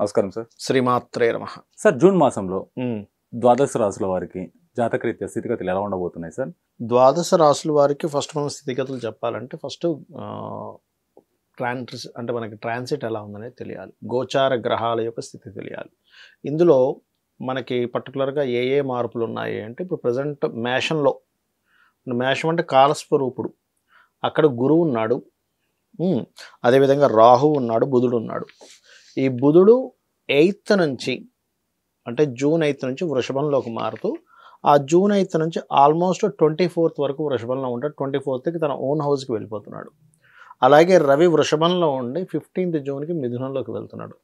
నమస్కారం సార్ శ్రీమాత్రే నమ సార్ జూన్ మాసంలో ద్వాదశ రాసుల వారికి జాతకరీత్యా స్థితిగతులు ఎలా ఉండబోతున్నాయి సార్ ద్వాదశ రాసుల వారికి ఫస్ట్ మనం స్థితిగతులు చెప్పాలంటే ఫస్ట్ ట్రాన్స్ అంటే మనకి ట్రాన్సిట్ ఎలా ఉందనేది తెలియాలి గోచార గ్రహాల యొక్క స్థితి తెలియాలి ఇందులో మనకి పర్టికులర్గా ఏ ఏ మార్పులు ఉన్నాయి అంటే ఇప్పుడు ప్రజెంట్ మేషంలో మేషం అంటే కాలస్వరూపుడు అక్కడ గురువు ఉన్నాడు అదేవిధంగా రాహు ఉన్నాడు బుధుడు ఉన్నాడు ఈ బుధుడు ఎయిత్ నుంచి అంటే జూన్ ఎయిత్ నుంచి వృషభంలోకి మారుతూ ఆ జూన్ ఎయిత్ నుంచి ఆల్మోస్ట్ ట్వంటీ ఫోర్త్ వరకు వృషభంలో ఉంటాడు ట్వంటీ ఫోర్త్కి తన ఓన్ హౌస్కి వెళ్ళిపోతున్నాడు అలాగే రవి వృషభంలో ఉండి ఫిఫ్టీన్త్ జూన్కి మిథునంలోకి వెళ్తున్నాడు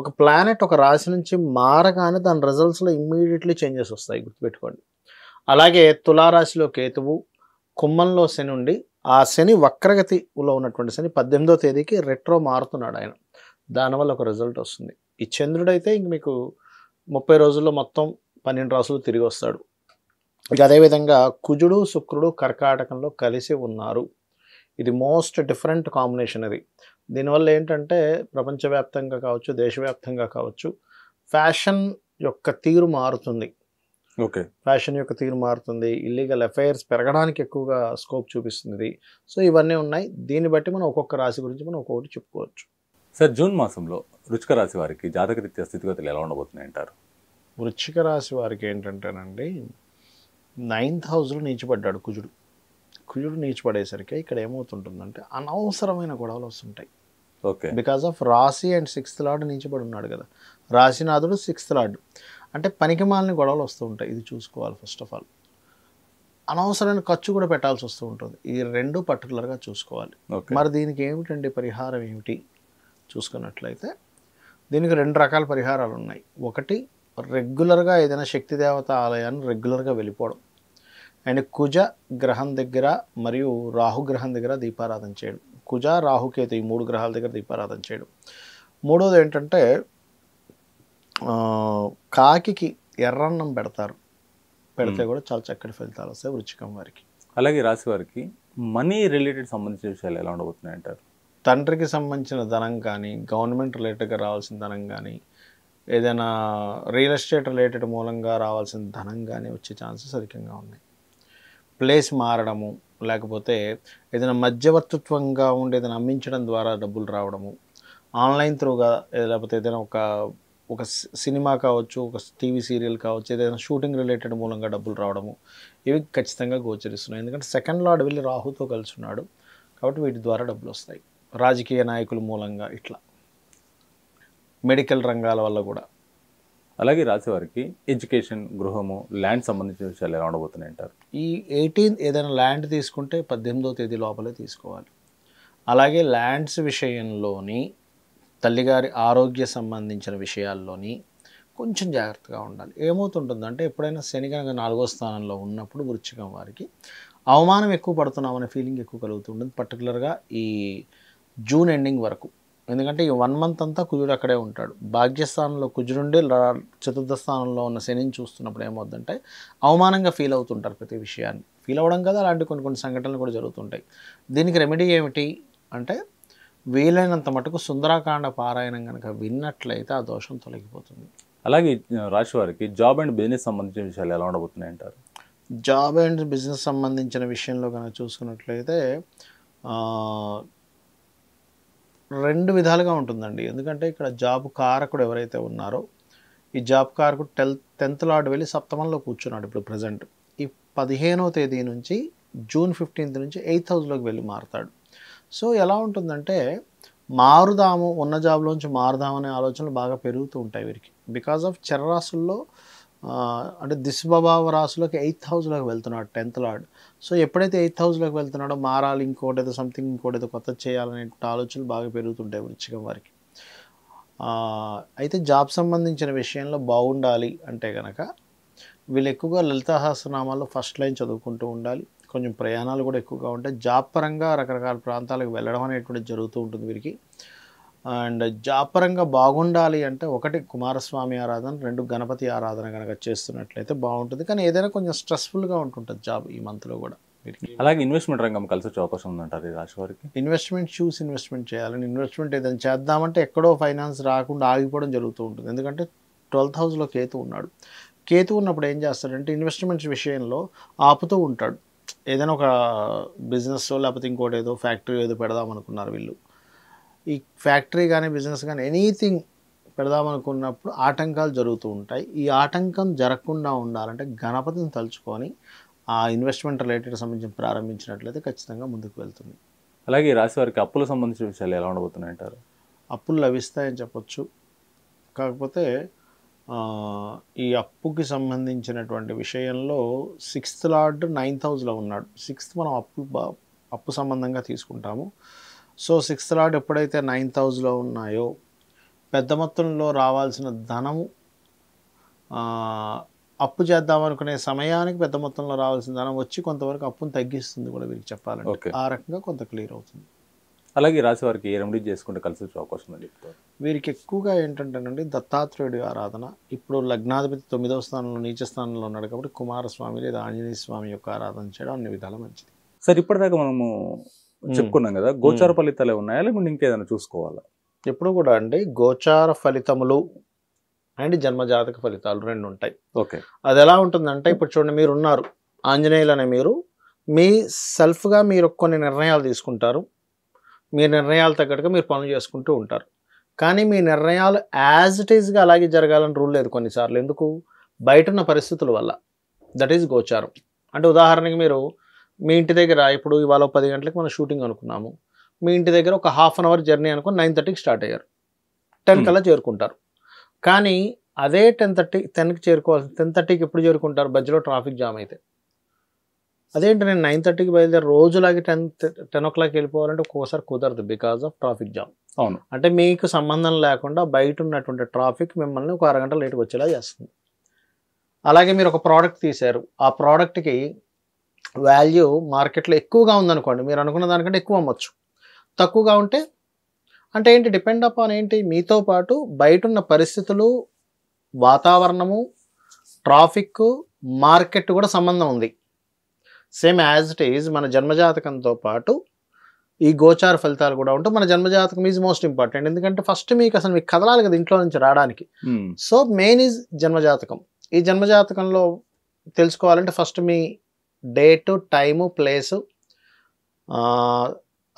ఒక ప్లానెట్ ఒక రాశి నుంచి మారగానే దాని రిజల్ట్స్లో ఇమ్మీడియట్లీ చేంజెస్ వస్తాయి గుర్తుపెట్టుకోండి అలాగే తులారాశిలో కేతువు కుమ్మంలో శని ఉండి ఆ శని వక్రగతిలో ఉన్నటువంటి శని పద్దెనిమిదో తేదీకి రెట్రో మారుతున్నాడు ఆయన దానివల్ల ఒక రిజల్ట్ వస్తుంది ఈ చంద్రుడైతే ఇంక మీకు ముప్పై రోజుల్లో మొత్తం పన్నెండు రాసులు తిరిగి వస్తాడు ఇక అదేవిధంగా కుజుడు శుక్రుడు కర్కాటకంలో కలిసి ఉన్నారు ఇది మోస్ట్ డిఫరెంట్ కాంబినేషన్ అది దీనివల్ల ఏంటంటే ప్రపంచవ్యాప్తంగా కావచ్చు దేశవ్యాప్తంగా కావచ్చు ఫ్యాషన్ యొక్క తీరు మారుతుంది ఓకే ఫ్యాషన్ యొక్క తీరు మారుతుంది ఇల్లీగల్ అఫైర్స్ పెరగడానికి ఎక్కువగా స్కోప్ చూపిస్తుంది సో ఇవన్నీ ఉన్నాయి దీన్ని బట్టి మనం ఒక్కొక్క రాశి గురించి మనం ఒక్కొక్కటి చెప్పుకోవచ్చు సార్ జూన్ మాసంలో వృచ్చిక రాశి వారికి జాతకరీత్యా స్థితిగతులు ఎలా ఉండబోతున్నాయి అంటారు వృచ్చిక రాశి వారికి ఏంటంటేనండి నైన్త్ హౌస్లో నీచిపడ్డాడు కుజుడు కుజుడు నీచిపడేసరికి ఇక్కడ ఏమవుతుంటుందంటే అనవసరమైన గొడవలు వస్తుంటాయి ఓకే బికాస్ ఆఫ్ రాశి అండ్ సిక్స్త్ లార్డ్ నీచిపడి ఉన్నాడు కదా రాశినాథుడు సిక్స్త్ లార్డ్ అంటే పనికి గొడవలు వస్తూ ఉంటాయి ఇది చూసుకోవాలి ఫస్ట్ ఆఫ్ ఆల్ అనవసరమైన ఖర్చు కూడా పెట్టాల్సి వస్తూ ఉంటుంది ఈ రెండు పర్టికులర్గా చూసుకోవాలి మరి దీనికి ఏమిటండి పరిహారం ఏమిటి చూసుకున్నట్లయితే దీనికి రెండు రకాల పరిహారాలు ఉన్నాయి ఒకటి రెగ్యులర్గా ఏదైనా శక్తి దేవత ఆలయాన్ని రెగ్యులర్గా వెళ్ళిపోవడం అండ్ కుజ గ్రహం దగ్గర మరియు రాహుగ్రహం దగ్గర దీపారాధన చేయడం కుజ రాహుకేతు ఈ మూడు గ్రహాల దగ్గర దీపారాధన చేయడం మూడోది ఏంటంటే కాకి ఎర్రన్నం పెడతారు పెడితే కూడా చాలా చక్కటి ఫలితాలు వస్తాయి వృచ్చికం వారికి అలాగే రాశి వారికి మనీ రిలేటెడ్ సంబంధించిన విషయాలు ఎలా ఉండబోతున్నాయి అంటారు తండ్రికి సంబంధించిన ధనం కానీ గవర్నమెంట్ రిలేటెడ్గా రావాల్సిన ధనం కానీ ఏదైనా రియల్ ఎస్టేట్ రిలేటెడ్ మూలంగా రావాల్సిన ధనం కానీ వచ్చే ఛాన్సెస్ అధికంగా ఉన్నాయి ప్లేస్ మారడము లేకపోతే ఏదైనా మధ్యవర్తిత్వంగా ఏదైనా అమ్మించడం ద్వారా డబ్బులు రావడము ఆన్లైన్ త్రూగా లేకపోతే ఏదైనా ఒక ఒక సినిమా కావచ్చు ఒక టీవీ సీరియల్ కావచ్చు ఏదైనా షూటింగ్ రిలేటెడ్ మూలంగా డబ్బులు రావడము ఇవి ఖచ్చితంగా గోచరిస్తున్నాయి ఎందుకంటే సెకండ్ లాడ్ వెళ్ళి రాహుతో కలిసి ఉన్నాడు కాబట్టి వీటి ద్వారా డబ్బులు వస్తాయి రాజకీయ నాయకుల మూలంగా ఇట్లా మెడికల్ రంగాల వల్ల కూడా అలాగే రాసేవారికి ఎడ్యుకేషన్ గృహము ల్యాండ్ సంబంధించిన విషయాలు ఎలా ఉండబోతున్నాయి అంటారు ఈ ఎయిటీన్ ఏదైనా ల్యాండ్ తీసుకుంటే పద్దెనిమిదో తేదీ లోపలే తీసుకోవాలి అలాగే ల్యాండ్స్ విషయంలోని తల్లిగారి ఆరోగ్య సంబంధించిన విషయాల్లోని కొంచెం జాగ్రత్తగా ఉండాలి ఏమవుతుంటుందంటే ఎప్పుడైనా శని కనుక నాలుగో స్థానంలో ఉన్నప్పుడు వృచ్చికం వారికి అవమానం ఎక్కువ పడుతున్నామనే ఫీలింగ్ ఎక్కువ కలుగుతుంటుంది పర్టికులర్గా ఈ జూన్ ఎండింగ్ వరకు ఎందుకంటే ఈ వన్ మంత్ అంతా కుజుడు అక్కడే ఉంటాడు భాగ్యస్థానంలో కుజుడుండి చతుర్థ స్థానంలో ఉన్న శనిని చూస్తున్నప్పుడు ఏమవుతుందంటే అవమానంగా ఫీల్ అవుతుంటారు ప్రతి విషయాన్ని ఫీల్ అవ్వడం కదా అలాంటి కొన్ని కొన్ని సంఘటనలు కూడా జరుగుతుంటాయి దీనికి రెమెడీ ఏమిటి అంటే వీలైనంత మటుకు సుందరాకాండ పారాయణం కనుక విన్నట్లయితే ఆ దోషం తొలగిపోతుంది అలాగే రాశివారికి జాబ్ అండ్ బిజినెస్ సంబంధించిన విషయాలు ఎలా ఉండబోతున్నాయి అంటారు జాబ్ అండ్ బిజినెస్ సంబంధించిన విషయంలో కనుక చూసుకున్నట్లయితే రెండు విధాలుగా ఉంటుందండి ఎందుకంటే ఇక్కడ జాబ్ కారకుడు ఎవరైతే ఉన్నారో ఈ జాబ్ కారకుడు టెల్ టెన్త్ లాడ్ వెళ్ళి సప్తమంలో కూర్చున్నాడు ఇప్పుడు ప్రజెంట్ ఈ పదిహేనో తేదీ నుంచి జూన్ ఫిఫ్టీన్త్ నుంచి ఎయిత్ హౌస్లోకి వెళ్ళి మారుతాడు సో ఎలా ఉంటుందంటే మారుదాము ఉన్న జాబ్లోంచి మారుదామనే ఆలోచనలు బాగా పెరుగుతూ ఉంటాయి వీరికి బికాజ్ ఆఫ్ చర్రాసుల్లో అంటే దిశబాబా రాసులోకి ఎయిత్ హౌస్లోకి వెళ్తున్నాడు టెన్త్ లార్డ్ సో ఎప్పుడైతే ఎయిత్ హౌస్లోకి వెళ్తున్నాడో మారాలి ఇంకోటి ఏదో సంథింగ్ ఇంకోటి ఏదో కొత్త చేయాలనే ఆలోచనలు బాగా పెరుగుతుంటాయి వృచ్చికం వారికి అయితే జాబ్ సంబంధించిన విషయంలో బాగుండాలి అంటే కనుక వీళ్ళు ఎక్కువగా లలితాహాసనామాల్లో ఫస్ట్ లైన్ చదువుకుంటూ ఉండాలి కొంచెం ప్రయాణాలు కూడా ఎక్కువగా ఉంటాయి జాబ్ పరంగా రకరకాల ప్రాంతాలకు వెళ్ళడం అనేటువంటిది జరుగుతూ ఉంటుంది వీరికి అండ్ జాపరంగా బాగుండాలి అంటే ఒకటి కుమారస్వామి ఆరాధన రెండు గణపతి ఆరాధన కనుక చేస్తున్నట్లయితే బాగుంటుంది కానీ ఏదైనా కొంచెం స్ట్రెస్ఫుల్గా ఉంటుంటుంది జాబ్ ఈ మంత్లో కూడా అలాగే ఇన్వెస్ట్మెంట్ రంగం కలిసి వచ్చే అవకాశం ఉందంటారు ఈ రాశి వారికి ఇన్వెస్ట్మెంట్ చూసి ఇన్వెస్ట్మెంట్ చేయాలని ఇన్వెస్ట్మెంట్ ఏదైనా చేద్దామంటే ఎక్కడో ఫైనాన్స్ రాకుండా ఆగిపోవడం జరుగుతూ ఉంటుంది ఎందుకంటే ట్వెల్త్ హౌస్లో కేతు ఉన్నాడు కేతు ఉన్నప్పుడు ఏం చేస్తాడంటే ఇన్వెస్ట్మెంట్స్ విషయంలో ఆపుతూ ఉంటాడు ఏదైనా ఒక బిజినెస్ లేకపోతే ఇంకోటి ఏదో ఫ్యాక్టరీ ఏదో పెడదాం అనుకున్నారు వీళ్ళు ఈ ఫ్యాక్టరీ కానీ బిజినెస్ కానీ ఎనీథింగ్ పెడదామనుకున్నప్పుడు ఆటంకాలు జరుగుతూ ఉంటాయి ఈ ఆటంకం జరగకుండా ఉండాలంటే గణపతిని తలుచుకొని ఆ ఇన్వెస్ట్మెంట్ రిలేటెడ్ సంబంధించి ప్రారంభించినట్లయితే ఖచ్చితంగా ముందుకు వెళ్తుంది అలాగే రాశి వారికి అప్పుల సంబంధించిన విషయాలు ఎలా ఉండబోతున్నాయంటారు అప్పులు లభిస్తాయని చెప్పచ్చు కాకపోతే ఈ అప్పుకి సంబంధించినటువంటి విషయంలో సిక్స్త్ లార్డ్ నైన్త్ హౌస్లో ఉన్నాడు సిక్స్త్ మనం అప్పు అప్పు సంబంధంగా తీసుకుంటాము సో సిక్స్త్ లాడ్ ఎప్పుడైతే నైన్త్ థౌజండ్లో ఉన్నాయో పెద్ద మొత్తంలో రావాల్సిన ధనము అప్పు చేద్దామనుకునే సమయానికి పెద్ద మొత్తంలో రావాల్సిన ధనం వచ్చి కొంతవరకు అప్పును తగ్గిస్తుంది కూడా వీరికి చెప్పాలంటే ఆ రకంగా కొంత క్లియర్ అవుతుంది అలాగే రాశి వారికి రెమెడీ చేసుకుంటే కలిసి వచ్చే అవకాశం ఉందని వీరికి ఎక్కువగా ఏంటంటేనండి దత్తాత్రేయుడి ఆరాధన ఇప్పుడు లగ్నాధిపతి తొమ్మిదవ స్థానంలో నీచ స్థానంలో ఉన్నాడు కాబట్టి కుమారస్వామి లేదా ఆంజనేయ స్వామి యొక్క ఆరాధన చేయడం అన్ని విధాల మంచిది సార్ ఇప్పటిదాకా మనము చెప్పుకున్నాం కదా గోచార ఫలితాలు ఉన్నాయా లేకుంటే ఇంకేదైనా చూసుకోవాలా ఎప్పుడు కూడా అండి గోచార ఫలితములు అండ్ జన్మజాతక ఫలితాలు రెండు ఉంటాయి ఓకే అది ఎలా ఉంటుందంటే ఇప్పుడు చూడండి మీరు ఉన్నారు ఆంజనేయులు అనే మీరు మీ సెల్ఫ్గా మీరు కొన్ని నిర్ణయాలు తీసుకుంటారు మీ నిర్ణయాలు తగ్గట్టుగా మీరు పనులు చేసుకుంటూ ఉంటారు కానీ మీ నిర్ణయాలు యాజ్ ఇట్ ఈస్గా అలాగే జరగాలని రూల్ లేదు కొన్నిసార్లు ఎందుకు బయట ఉన్న పరిస్థితుల వల్ల దట్ ఈజ్ గోచారం అంటే ఉదాహరణకి మీరు మీ ఇంటి దగ్గర ఇప్పుడు ఇవాళ పది గంటలకు మనం షూటింగ్ అనుకున్నాము మీ ఇంటి దగ్గర ఒక హాఫ్ అన్ అవర్ జర్నీ అనుకుని నైన్ థర్టీకి స్టార్ట్ అయ్యారు టెన్ hmm. కల్లా చేరుకుంటారు కానీ అదే టెన్ థర్టీ టెన్కి చేరుకోవాల్సి టెన్ థర్టీకి ఎప్పుడు చేరుకుంటారు మధ్యలో ట్రాఫిక్ జామ్ అయితే అదేంటి నేను నైన్ థర్టీకి బయలుదేరి రోజులాగే టెన్ టెన్ ఓ క్లాక్ వెళ్ళిపోవాలంటే ఒక్కోసారి కుదరదు బికాజ్ ఆఫ్ ట్రాఫిక్ జామ్ అవును అంటే మీకు సంబంధం లేకుండా బయట ఉన్నటువంటి ట్రాఫిక్ మిమ్మల్ని ఒక అరగంట లేట్కి వచ్చేలా చేస్తుంది అలాగే మీరు ఒక ప్రోడక్ట్ తీశారు ఆ ప్రోడక్ట్కి వాల్యూ మార్కెట్లో ఎక్కువగా ఉందనుకోండి మీరు అనుకున్న దానికంటే ఎక్కువ అమ్మొచ్చు తక్కువగా ఉంటే అంటే ఏంటి డిపెండ్ అపాన్ ఏంటి మీతో పాటు బయట ఉన్న పరిస్థితులు వాతావరణము ట్రాఫిక్ మార్కెట్ కూడా సంబంధం ఉంది సేమ్ యాజ్ ఇట్ ఈజ్ మన జన్మజాతకంతో పాటు ఈ గోచార ఫలితాలు కూడా ఉంటాయి మన జన్మజాతకం ఈజ్ మోస్ట్ ఇంపార్టెంట్ ఎందుకంటే ఫస్ట్ మీకు అసలు మీకు కదలాలి కదా ఇంట్లో నుంచి రావడానికి సో మెయిన్ ఈజ్ జన్మజాతకం ఈ జన్మజాతకంలో తెలుసుకోవాలంటే ఫస్ట్ మీ డేటు టైము ప్లేసు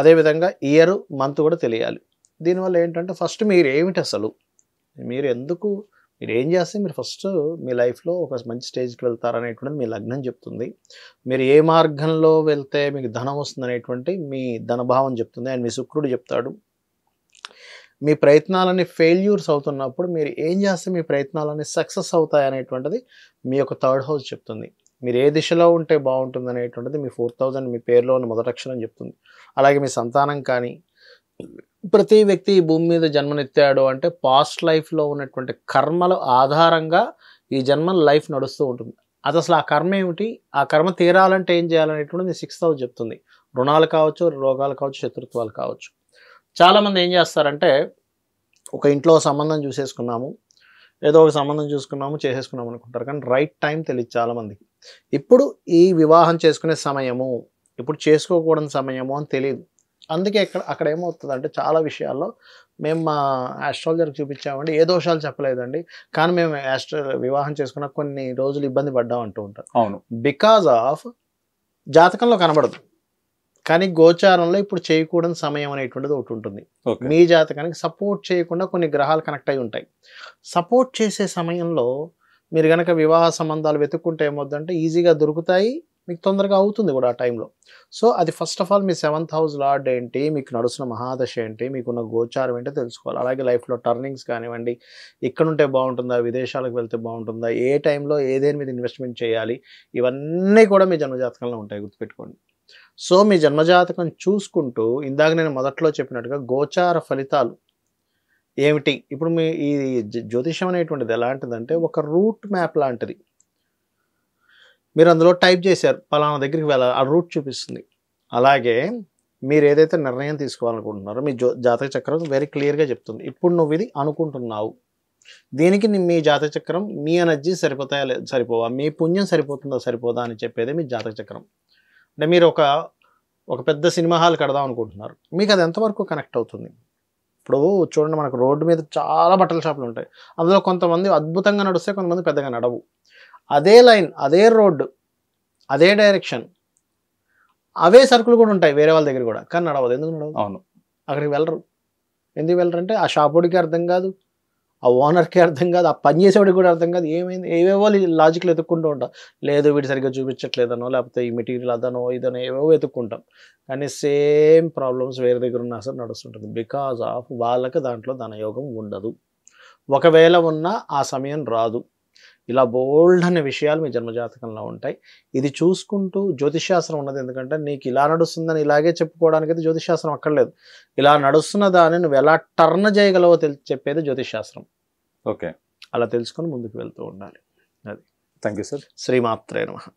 అదేవిధంగా ఇయర్ మంత్ కూడా తెలియాలి దీనివల్ల ఏంటంటే ఫస్ట్ మీరు ఏమిటి అసలు మీరు ఎందుకు మీరు ఏం చేస్తే మీరు ఫస్ట్ మీ లైఫ్లో ఒక మంచి స్టేజ్కి వెళ్తారనేటువంటిది మీ లగ్నం చెప్తుంది మీరు ఏ మార్గంలో వెళ్తే మీకు ధనం వస్తుంది అనేటువంటి మీ ధనభావం చెప్తుంది అండ్ మీ శుక్రుడు చెప్తాడు మీ ప్రయత్నాలన్నీ ఫెయిల్యూర్స్ అవుతున్నప్పుడు మీరు ఏం చేస్తే మీ ప్రయత్నాలన్నీ సక్సెస్ అవుతాయి అనేటువంటిది మీ యొక్క థర్డ్ హౌస్ చెప్తుంది మీరు ఏ దిశలో ఉంటే బాగుంటుంది అనేటువంటిది మీ ఫోర్ థౌజండ్ మీ పేరులో ఉన్న మొదటి అక్షరం చెప్తుంది అలాగే మీ సంతానం కానీ ప్రతి వ్యక్తి ఈ భూమి మీద జన్మనెత్తాడు అంటే పాస్ట్ లైఫ్లో ఉన్నటువంటి కర్మల ఆధారంగా ఈ జన్మ లైఫ్ నడుస్తూ ఉంటుంది అది అసలు ఆ కర్మ ఏమిటి ఆ కర్మ తీరాలంటే ఏం చేయాలనేటువంటిది సిక్స్ థౌజండ్ చెప్తుంది రుణాలు కావచ్చు రోగాలు కావచ్చు శత్రుత్వాలు కావచ్చు చాలామంది ఏం చేస్తారంటే ఒక ఇంట్లో సంబంధం చూసేసుకున్నాము ఏదో ఒక సంబంధం చూసుకున్నాము చేసేసుకున్నాము అనుకుంటారు కానీ రైట్ టైం తెలియదు చాలామందికి ఇప్పుడు ఈ వివాహం చేసుకునే సమయము ఇప్పుడు చేసుకోకూడని సమయము అని తెలియదు అందుకే ఇక్కడ అక్కడ ఏమవుతుందంటే చాలా విషయాల్లో మేము మా ఆస్ట్రాలజర్కి చూపించామండి ఏ దోషాలు చెప్పలేదండి కానీ మేము ఆస్ట్రో వివాహం చేసుకున్న కొన్ని రోజులు ఇబ్బంది పడ్డాం అంటూ ఉంటారు అవును బికాజ్ ఆఫ్ జాతకంలో కనబడదు కానీ గోచారంలో ఇప్పుడు చేయకూడని సమయం అనేటువంటిది ఒకటి ఉంటుంది మీ జాతకానికి సపోర్ట్ చేయకుండా కొన్ని గ్రహాలు కనెక్ట్ అయి ఉంటాయి సపోర్ట్ చేసే సమయంలో మీరు కనుక వివాహ సంబంధాలు వెతుక్కుంటే ఏమొద్దంటే ఈజీగా దొరుకుతాయి మీకు తొందరగా అవుతుంది కూడా ఆ టైంలో సో అది ఫస్ట్ ఆఫ్ ఆల్ మీ సెవెంత్ హౌస్ లార్డ్ ఏంటి మీకు నడుస్తున్న మహాదశ ఏంటి మీకున్న గోచారం ఏంటో తెలుసుకోవాలి అలాగే లైఫ్లో టర్నింగ్స్ కానివ్వండి ఉంటే బాగుంటుందా విదేశాలకు వెళ్తే బాగుంటుందా ఏ టైంలో ఏదేని మీద ఇన్వెస్ట్మెంట్ చేయాలి ఇవన్నీ కూడా మీ జన్మజాతకంలో ఉంటాయి గుర్తుపెట్టుకోండి సో మీ జన్మజాతకం చూసుకుంటూ ఇందాక నేను మొదట్లో చెప్పినట్టుగా గోచార ఫలితాలు ఏమిటి ఇప్పుడు మీ ఈ జ్యోతిషం అనేటువంటిది ఎలాంటిదంటే ఒక రూట్ మ్యాప్ లాంటిది మీరు అందులో టైప్ చేశారు పలానా దగ్గరికి వెళ్ళాలి ఆ రూట్ చూపిస్తుంది అలాగే మీరు ఏదైతే నిర్ణయం తీసుకోవాలనుకుంటున్నారో మీ జో జాతక చక్రం వెరీ క్లియర్గా చెప్తుంది ఇప్పుడు నువ్వు ఇది అనుకుంటున్నావు దీనికి మీ జాతక చక్రం మీ ఎనర్జీ సరిపోతాయా సరిపోవా మీ పుణ్యం సరిపోతుందా సరిపోదా అని చెప్పేది మీ జాతక చక్రం అంటే మీరు ఒక ఒక పెద్ద సినిమా హాల్ కడదాం అనుకుంటున్నారు మీకు అది ఎంతవరకు కనెక్ట్ అవుతుంది ఇప్పుడు చూడండి మనకు రోడ్డు మీద చాలా బట్టల షాపులు ఉంటాయి అందులో కొంతమంది అద్భుతంగా నడుస్తే కొంతమంది పెద్దగా నడవు అదే లైన్ అదే రోడ్డు అదే డైరెక్షన్ అవే సరుకులు కూడా ఉంటాయి వేరే వాళ్ళ దగ్గర కూడా కానీ నడవదు ఎందుకు నడవదు అవును అక్కడికి వెళ్ళరు ఎందుకు వెళ్ళరంటే ఆ షాపుడికి అర్థం కాదు ఆ ఓనర్కి అర్థం కాదు ఆ పని చేసేవాడికి కూడా అర్థం కాదు ఏమైంది ఏవేవో లాజిక్లు ఎత్తుక్కుంటూ ఉంటాం లేదు వీడు సరిగ్గా చూపించట్లేదనో లేకపోతే ఈ మెటీరియల్ అదనో ఇదనో ఏవేవో ఎత్తుక్కుంటాం కానీ సేమ్ ప్రాబ్లమ్స్ వేరే దగ్గర ఉన్నా సార్ నడుస్తుంటుంది బికాజ్ ఆఫ్ వాళ్ళకి దాంట్లో ధనయోగం ఉండదు ఒకవేళ ఉన్నా ఆ సమయం రాదు ఇలా బోల్డ్ అనే విషయాలు మీ జన్మజాతకంలో ఉంటాయి ఇది చూసుకుంటూ జ్యోతిషాస్త్రం ఉన్నది ఎందుకంటే నీకు ఇలా నడుస్తుందని ఇలాగే చెప్పుకోవడానికి అయితే జ్యోతిషాస్త్రం అక్కర్లేదు ఇలా నడుస్తున్న దాన్ని నువ్వు ఎలా టర్న్ చేయగలవో తెలి చెప్పేది జ్యోతిషాస్త్రం ఓకే అలా తెలుసుకొని ముందుకు వెళ్తూ ఉండాలి అది థ్యాంక్ యూ సార్ శ్రీమాత్రే నమ